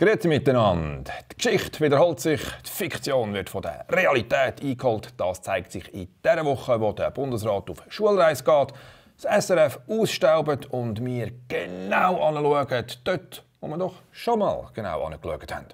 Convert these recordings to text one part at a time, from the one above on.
Grüezi miteinander. Die Geschichte wiederholt sich, die Fiktion wird von der Realität eingeholt. Das zeigt sich in der Woche, wo der Bundesrat auf Schulreise geht, das SRF ausstaubt und wir genau anschauen, dort, wo wir doch schon mal genau angeschaut haben.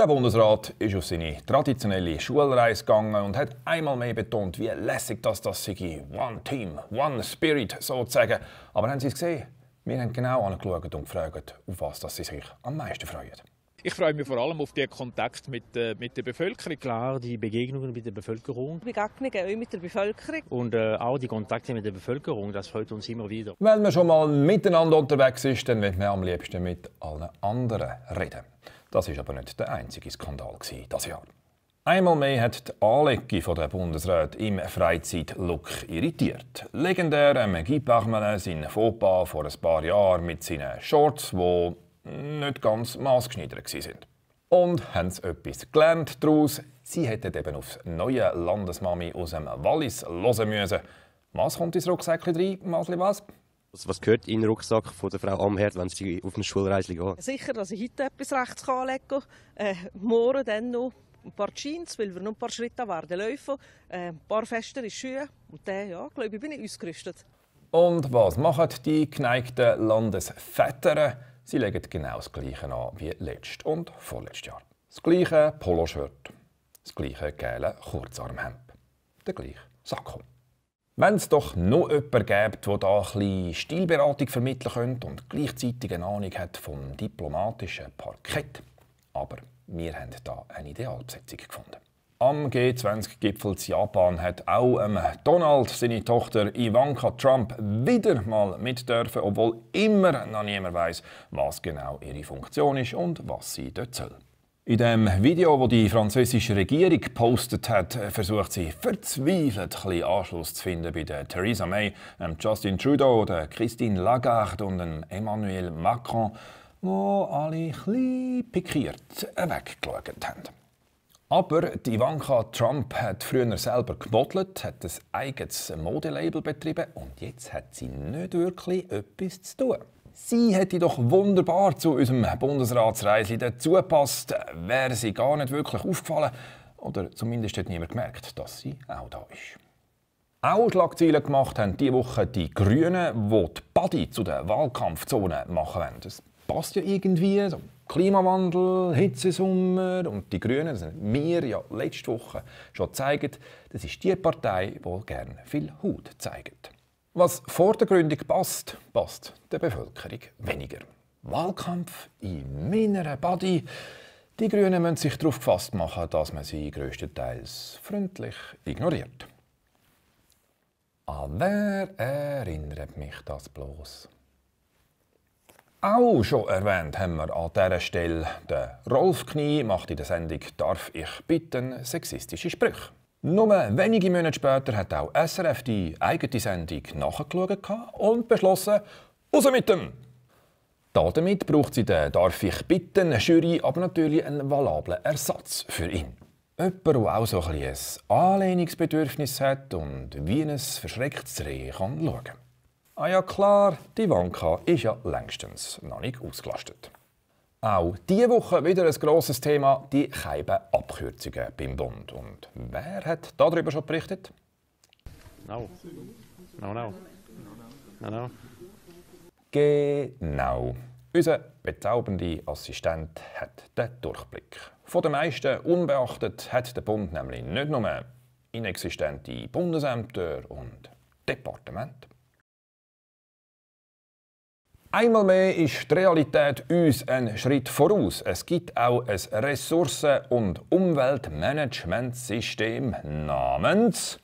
Der Bundesrat ist auf seine traditionelle Schulreise gegangen und hat einmal mehr betont, wie lässig das, das sei. One Team, One Spirit sozusagen. Aber haben Sie es gesehen? Wir haben genau angeschaut und gefragt, auf was dass Sie sich am meisten freuen. Ich freue mich vor allem auf den Kontakt mit, äh, mit der Bevölkerung. Klar, die Begegnungen mit der Bevölkerung. Begegnungen mit der Bevölkerung. Und äh, auch die Kontakte mit der Bevölkerung, das freut uns immer wieder. Wenn man schon mal miteinander unterwegs ist, dann wird man am liebsten mit allen anderen reden. Das ist aber nicht der einzige Skandal dieses Jahr. Einmal mehr hat die Anlege von der Bundesrat im Freizeitlook irritiert. Legendär ähm, Guy Parmelin sein Fauxpas vor ein paar Jahren mit seinen Shorts, die nicht ganz maßgeschneidert waren. Und haben sie etwas gelernt daraus? Sie hätten eben aufs neue Landesmami aus dem Wallis hören müssen. Was kommt ins Rucksäckchen rein, Masli was? Was, was gehört in den Rucksack von der Frau Amherd, wenn sie auf eine Schulreise geht? Sicher, dass ich heute etwas rechts anlegen kann. Äh, morgen dann noch ein paar Jeans, weil wir noch ein paar Schritte werden laufen, äh, ein paar festere Schuhe und dann, ja, glaube ich, bin ich ausgerüstet. Und was machen die geneigten Landesväter? Sie legen genau das Gleiche an wie letztes und vorletztes Jahr. Das gleiche Poloshirt, das gleiche geile Kurzarmhemd, der gleiche Sakko. Wenn es doch noch jemanden gibt, der da ein Stilberatung vermitteln könnte und gleichzeitig eine Ahnung hat vom diplomatischen Parkett. Aber wir haben da eine Idealbesetzung gefunden. Am G20-Gipfel in Japan hat auch ähm, Donald seine Tochter Ivanka Trump wieder mal mit dürfen, obwohl immer noch niemand weiß, was genau ihre Funktion ist und was sie dort soll. In dem Video, das die französische Regierung gepostet hat, äh, versucht sie verzweifelt ein Anschluss zu finden bei der Theresa May, dem ähm, Justin Trudeau, der Christine Lagarde und dem Emmanuel Macron, wo alle ein pikiert weggeschaut haben. Aber Ivanka Trump hat früher selber gemodelt, hat ein eigenes Modelabel betrieben und jetzt hat sie nicht wirklich etwas zu tun. Sie hätte doch wunderbar zu unserem Bundesratsreisli dazugepasst, wäre sie gar nicht wirklich aufgefallen. Oder zumindest hat niemand gemerkt, dass sie auch da ist. Auch Schlagzeilen gemacht haben diese Woche die Grünen, die die Badi zu den Wahlkampfzonen machen wollen. Das passt ja irgendwie. So Klimawandel, Hitzesommer und die Grünen, das haben wir ja letzte Woche schon gezeigt, das ist die Partei, die gerne viel Haut zeigt. Was vordergründig passt, passt der Bevölkerung weniger. Wahlkampf in meiner Body. Die Grünen müssen sich darauf gefasst machen, dass man sie größtenteils freundlich ignoriert. An wer erinnert mich das bloß? Auch schon erwähnt haben wir an dieser Stelle, der Rolf Knie macht in der Sendung «Darf ich bitten?» sexistische Sprüche. Nur wenige Monate später hat auch SRF die eigene Sendung nachgeschaut und beschlossen, raus mit dem! Damit braucht sie den «Darf ich bitten?» Jury, aber natürlich einen valablen Ersatz für ihn. Jemand, der auch so ein, ein Anlehnungsbedürfnis hat und wie ein verschrecktes Reh kann schauen Ah ja klar, die Wanka ist ja längstens noch nicht ausgelastet. Auch diese Woche wieder ein grosses Thema, die Abkürzungen beim Bund. Und wer hat darüber schon berichtet? No. No, no. No, no. Genau. Unser bezaubernder Assistent hat den Durchblick. Von den meisten unbeachtet hat der Bund nämlich nicht nur inexistente Bundesämter und Departement, Einmal mehr ist die Realität uns einen Schritt voraus. Es gibt auch ein Ressourcen- und Umweltmanagementsystem namens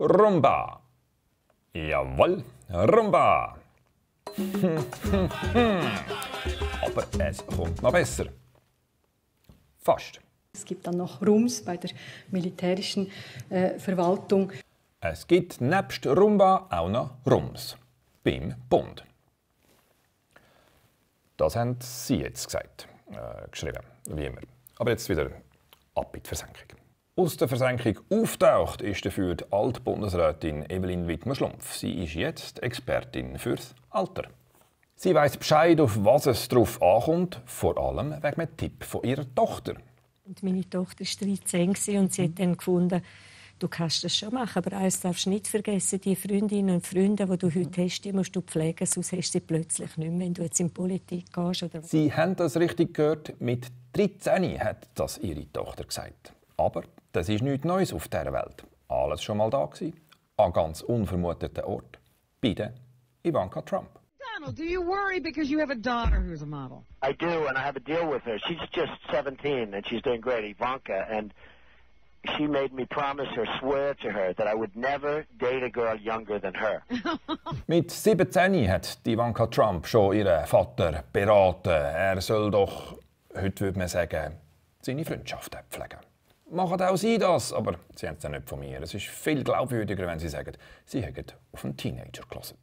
Rumba. Jawohl, Rumba. Aber es kommt noch besser. Fast. Es gibt dann noch Rums bei der militärischen äh, Verwaltung. Es gibt nebst Rumba auch noch Rums beim Bund. Das haben Sie jetzt gesagt, äh, geschrieben, wie immer. Aber jetzt wieder ab in die Versenkung. Aus der Versenkung auftaucht ist dafür die Altbundesrätin Evelyn Wittmer-Schlumpf. Sie ist jetzt Expertin fürs Alter. Sie weiß Bescheid, auf was es drauf ankommt, vor allem wegen einem Tipp von ihrer Tochter. Und meine Tochter war 13 und sie hat dann gefunden, Du kannst das schon machen, aber eines darfst du nicht vergessen, die Freundinnen und Freunde, die du heute mhm. hast, die musst du pflegen, sonst hast du sie plötzlich nicht mehr, wenn du jetzt in Politik gehst. Oder... Sie haben das richtig gehört, mit 13 hat das ihre Tochter gesagt. Aber das ist nichts Neues auf dieser Welt. Alles schon mal da gewesen, an ganz unvermuteten Ort, bei Ivanka Trump. Donald, do you worry because you have a daughter who's a model? I do, and I have a deal with her. She's just 17, and she's doing great, Ivanka, And she made me promise her, swear to her, that I would never date a girl younger than her. Mit 17 hat Ivanka Trump schon ihren Vater beraten. Er soll doch, heute würde man sagen, seine Freundschaft pflegen. Machen auch sie das, aber sie haben es nicht von mir. Es ist viel glaubwürdiger, wenn sie sagen, sie hätten auf einen Teenager gelassen.